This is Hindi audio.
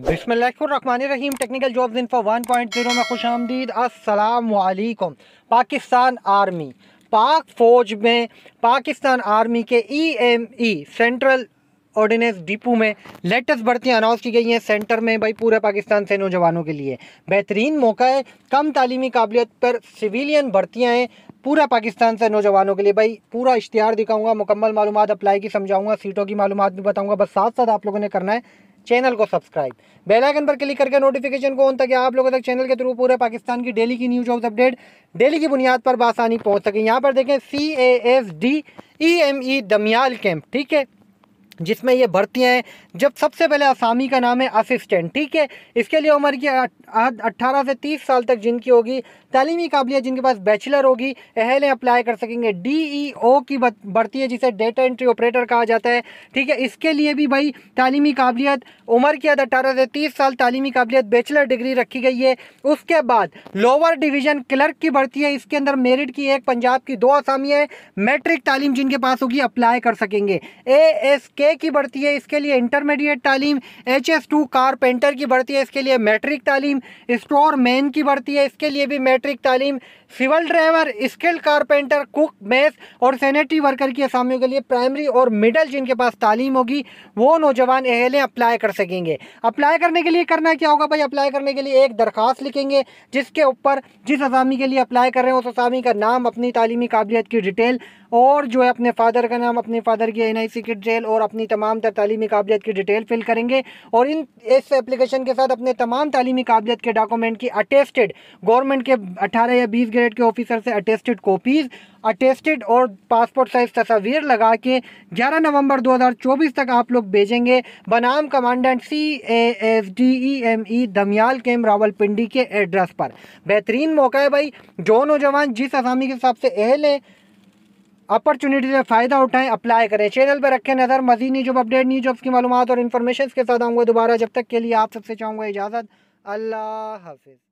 रहीम टेक्निकल जॉब्स इन्फो 1.0 में खुश आमदीद असलकम पाकिस्तान आर्मी पाक फ़ौज में पाकिस्तान आर्मी के E M E central ordnance depot में लेटेस्ट भर्तियाँ अनाउंस की गई हैं सेंटर में भाई पूरे पाकिस्तान से नौजवानों के लिए बेहतरीन मौका है कम तालीमी काबिलियत पर सिविलियन भर्तियाँ हैं पूरा पाकिस्तान से नौजवानों के लिए भाई पूरा इश्तहार दिखाऊंगा मुकम्मल मालूम अप्लाई की समझाऊंगा सीटों की मालूम भी बताऊंगा बस साथ साथ आप लोगों ने करना है चैनल को सब्सक्राइब बेल आइकन पर क्लिक करके नोटिफिकेशन को ऑन ताकि आप लोगों तक चैनल के थ्रू पूरे पाकिस्तान की डेली की न्यूज हाउस अपडेट डेली की बुनियाद पर बासानी पहुंच सके यहाँ पर देखें C A S D E M E Dhamial camp ठीक है जिसमें ये भर्तियाँ हैं जब सबसे पहले आसामी का नाम है असिस्टेंट ठीक है इसके लिए उम्र की अट्ठारह से तीस साल तक जिनकी होगी तलीमी काबिलियत जिनके पास बैचलर होगी अहल अप्लाई कर सकेंगे डी ई ओ की भर्ती है जिसे डेटा एंट्री ऑपरेटर कहा जाता है ठीक है इसके लिए भी भाई तालीमी काबिलियत उम्र की हद अट्ठारह से तीस साल तालीमी काबिलियत बैचलर डिग्री रखी गई है उसके बाद लोअर डिवीजन क्लर्क की भर्ती है इसके अंदर मेरिट की एक पंजाब की दो आसामियाँ हैं मैट्रिक तालीम जिनके पास होगी अप्लाई कर सकेंगे ए एस के के की बढ़ती है इसके लिए इंटरमीडिएट तालीम एच एस टू कारपेंटर की बढ़ती है इसके लिए मैट्रिक तालीम स्टोर मैन की बढ़ती है इसके लिए भी मैट्रिक तालीम civil driver skilled carpenter cook mess और सैनिटरी वर्कर की असामियों के लिए प्राइमरी और मिडल जिनके पास तालीम होगी वो नौजवान एहलें अप्लाई कर सकेंगे अप्लाई करने के लिए करना क्या होगा भाई अप्लाई करने के लिए एक दरख्वास्त लिखेंगे जिसके ऊपर जिस असामी के लिए अप्लाई कर रहे हैं उस असामी का नाम अपनी तालीमी काबिलियत की डिटेल और जो है अपने फादर का नाम अपने फादर की एन आई सी की डिटेल और अपनी तमाम तर तलीमी काबिलियत की डिटेल फिल करेंगे और इन इस एप्लीकेशन के साथ अपने तमाम तलीमी काबिलियत के डॉक्यूमेंट की अटेस्टेड गवर्नमेंट के अठारह या बीस ग्रेड के ऑफिसर से अटेस्टेड कॉपीज़ अटेस्टेड और पासपोर्ट साइज तस्वीर लगा के 11 नवंबर 2024 तक आप लोग भेजेंगे बनाम commandant C A S D E M E Dhamial camp Rawalpindi के एड्रेस पर बेहतरीन मौका है भाई जो नौजवान जिस आसामी के हिसाब से अहल है अपॉर्चुनिटी से फ़ायदा उठाएं अप्लाई करें चैनल पर रखें नज़र मजीद नहीं जब अपडेट नहीं जब की मालूम और इन्फॉर्मेशन के साथ आऊँगा दोबारा जब तक के लिए आप सबसे चाहूँगा इजाज़त अल्लाह हाफिज़